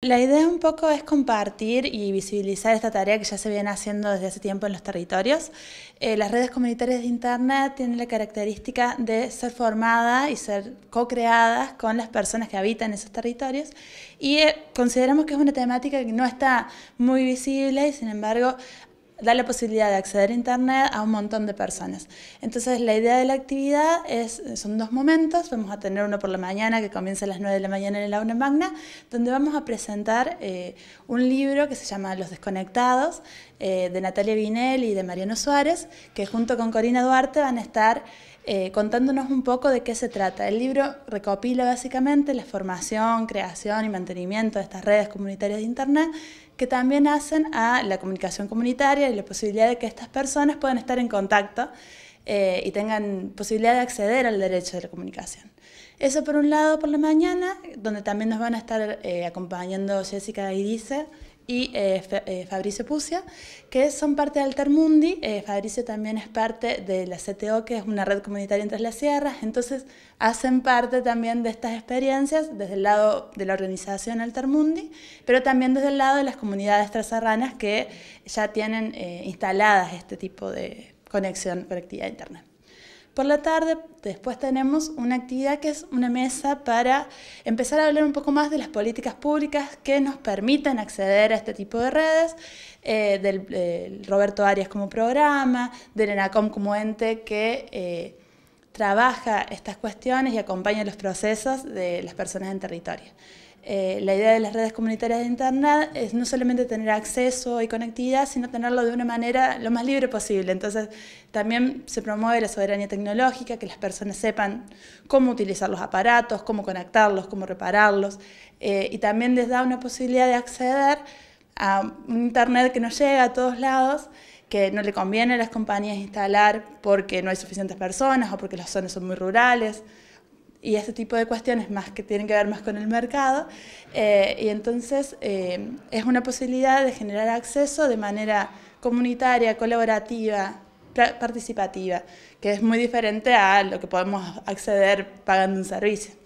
La idea un poco es compartir y visibilizar esta tarea que ya se viene haciendo desde hace tiempo en los territorios. Eh, las redes comunitarias de Internet tienen la característica de ser formadas y ser co-creadas con las personas que habitan esos territorios y eh, consideramos que es una temática que no está muy visible y sin embargo da la posibilidad de acceder a Internet a un montón de personas. Entonces la idea de la actividad es, son dos momentos, vamos a tener uno por la mañana que comienza a las 9 de la mañana en el aula magna, donde vamos a presentar eh, un libro que se llama Los Desconectados, eh, de Natalia Vinel y de Mariano Suárez, que junto con Corina Duarte van a estar eh, contándonos un poco de qué se trata. El libro recopila básicamente la formación, creación y mantenimiento de estas redes comunitarias de Internet que también hacen a la comunicación comunitaria y la posibilidad de que estas personas puedan estar en contacto eh, y tengan posibilidad de acceder al derecho de la comunicación. Eso por un lado por la mañana, donde también nos van a estar eh, acompañando Jessica y Dice, y eh, eh, Fabricio Pucia, que son parte de Altermundi. Eh, Fabricio también es parte de la CTO, que es una red comunitaria entre las sierras, entonces hacen parte también de estas experiencias desde el lado de la organización Altermundi, pero también desde el lado de las comunidades traserranas que ya tienen instaladas este tipo de conexión conectividad a Internet. Por la tarde después tenemos una actividad que es una mesa para empezar a hablar un poco más de las políticas públicas que nos permiten acceder a este tipo de redes, eh, del Roberto Arias como programa, del ENACOM como ente que... Eh, trabaja estas cuestiones y acompaña los procesos de las personas en territorio. Eh, la idea de las redes comunitarias de Internet es no solamente tener acceso y conectividad, sino tenerlo de una manera lo más libre posible. Entonces, también se promueve la soberanía tecnológica, que las personas sepan cómo utilizar los aparatos, cómo conectarlos, cómo repararlos, eh, y también les da una posibilidad de acceder a un Internet que no llega a todos lados, que no le conviene a las compañías instalar porque no hay suficientes personas o porque las zonas son muy rurales y este tipo de cuestiones más que tienen que ver más con el mercado. Eh, y entonces eh, es una posibilidad de generar acceso de manera comunitaria, colaborativa, participativa, que es muy diferente a lo que podemos acceder pagando un servicio.